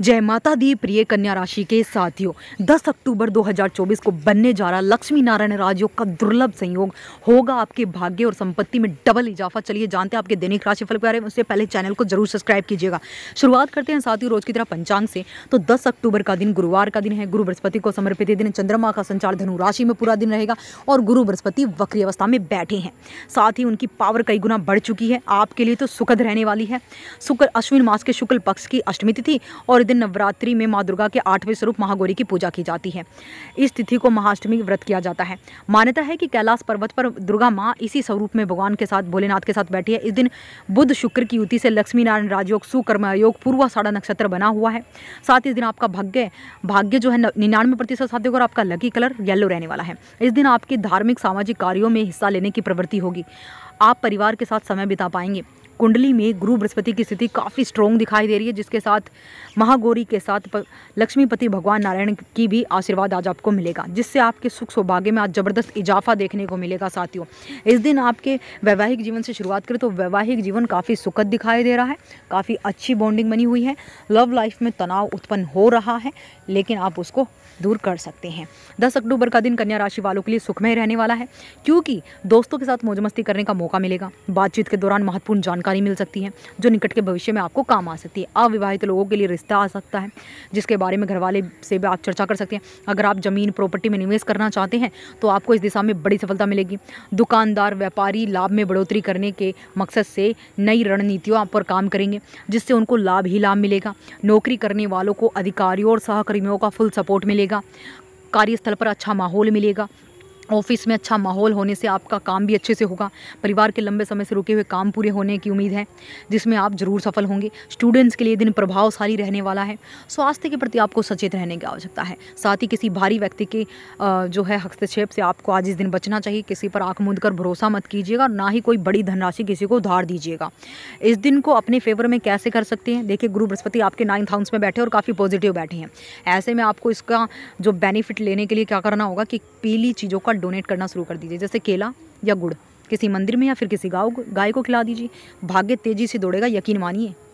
जय माता दी प्रिय कन्या राशि के साथियों 10 अक्टूबर 2024 को बनने जा रहा लक्ष्मी नारायण राजयोग का दुर्लभ संयोग होगा आपके भाग्य और संपत्ति में डबल इजाफा चलिए जानते हैं आपके दैनिक राशि फल के बारे में उससे पहले चैनल को जरूर सब्सक्राइब कीजिएगा शुरुआत करते हैं साथियों रोज की तरह पंचांग से तो दस अक्टूबर का दिन गुरुवार का दिन है गुरु बृहस्पति को समर्पित दिन चंद्रमा का संचार धनु राशि में पूरा दिन रहेगा और गुरु बृहस्पति वक्री अवस्था में बैठे हैं साथ ही उनकी पावर कई गुना बढ़ चुकी है आपके लिए तो सुखद रहने वाली है शुक्र अश्विन मास के शुक्ल पक्ष की अष्टमी तिथि और दिन नवरात्रि में माँ दुर्गा के आठवें स्वरूप महागौरी की पूजा की जाती है इस तिथि को महाअष्टमी व्रत किया जाता है मान्यता है कि कैलाश पर्वत पर दुर्गा माँ इसी स्वरूप में भगवान के साथ भोलेनाथ के साथ बैठी है इस दिन बुद्ध शुक्र की युति से लक्ष्मी नारायण राजयोग सुकर्म योग पूर्वा साढ़ा नक्षत्र बना हुआ है साथ इस दिन आपका भाग्य भाग्य जो है निन्यानवे प्रतिशत साध्य और आपका लकी कलर येलो रहने वाला है इस दिन आपके धार्मिक सामाजिक कार्यों में हिस्सा लेने की प्रवृत्ति होगी आप परिवार के साथ समय बिता पाएंगे कुंडली में गुरु बृहस्पति की स्थिति काफ़ी स्ट्रॉन्ग दिखाई दे रही है जिसके साथ महागौरी के साथ लक्ष्मीपति भगवान नारायण की भी आशीर्वाद आज आपको मिलेगा जिससे आपके सुख सौभाग्य में आज ज़बरदस्त इजाफा देखने को मिलेगा साथियों इस दिन आपके वैवाहिक जीवन से शुरुआत करें तो वैवाहिक जीवन काफ़ी सुखद दिखाई दे रहा है काफ़ी अच्छी बॉन्डिंग बनी हुई है लव लाइफ में तनाव उत्पन्न हो रहा है लेकिन आप उसको दूर कर सकते हैं दस अक्टूबर का दिन कन्या राशि वालों के लिए सुखमय रहने वाला है क्योंकि दोस्तों के साथ मौज मस्ती करने का मौका मिलेगा बातचीत के दौरान महत्वपूर्ण जानकारी जानकारी मिल सकती है जो निकट के भविष्य में आपको काम आ सकती है अविवाहित लोगों के लिए रिश्ता आ सकता है जिसके बारे में घर वाले से भी आप चर्चा कर सकते हैं अगर आप ज़मीन प्रॉपर्टी में निवेश करना चाहते हैं तो आपको इस दिशा में बड़ी सफलता मिलेगी दुकानदार व्यापारी लाभ में बढ़ोतरी करने के मकसद से नई रणनीतियों पर काम करेंगे जिससे उनको लाभ ही लाभ मिलेगा नौकरी करने वालों को अधिकारियों और सहकर्मियों का फुल सपोर्ट मिलेगा कार्यस्थल पर अच्छा माहौल मिलेगा ऑफिस में अच्छा माहौल होने से आपका काम भी अच्छे से होगा परिवार के लंबे समय से रुके हुए काम पूरे होने की उम्मीद है जिसमें आप जरूर सफल होंगे स्टूडेंट्स के लिए दिन प्रभावशाली रहने वाला है स्वास्थ्य के प्रति आपको सचेत रहने की आवश्यकता है साथ ही किसी भारी व्यक्ति के जो है हस्तक्षेप से आपको आज इस दिन बचना चाहिए किसी पर आँख मूंद कर भरोसा मत कीजिएगा ना ही कोई बड़ी धनराशि किसी को उधार दीजिएगा इस दिन को अपने फेवर में कैसे कर सकते हैं देखिए गुरु बृहस्पति आपके नाइन्थ हाउस में बैठे और काफ़ी पॉजिटिव बैठे हैं ऐसे में आपको इसका जो बेनिफिट लेने के लिए क्या करना होगा कि पीली चीज़ों का फटाफट डोनेट करना शुरू कर दीजिए जैसे केला या गुड़ किसी मंदिर में या फिर किसी गाँव गाय को खिला दीजिए भाग्य तेज़ी से दौड़ेगा यकीन मानिए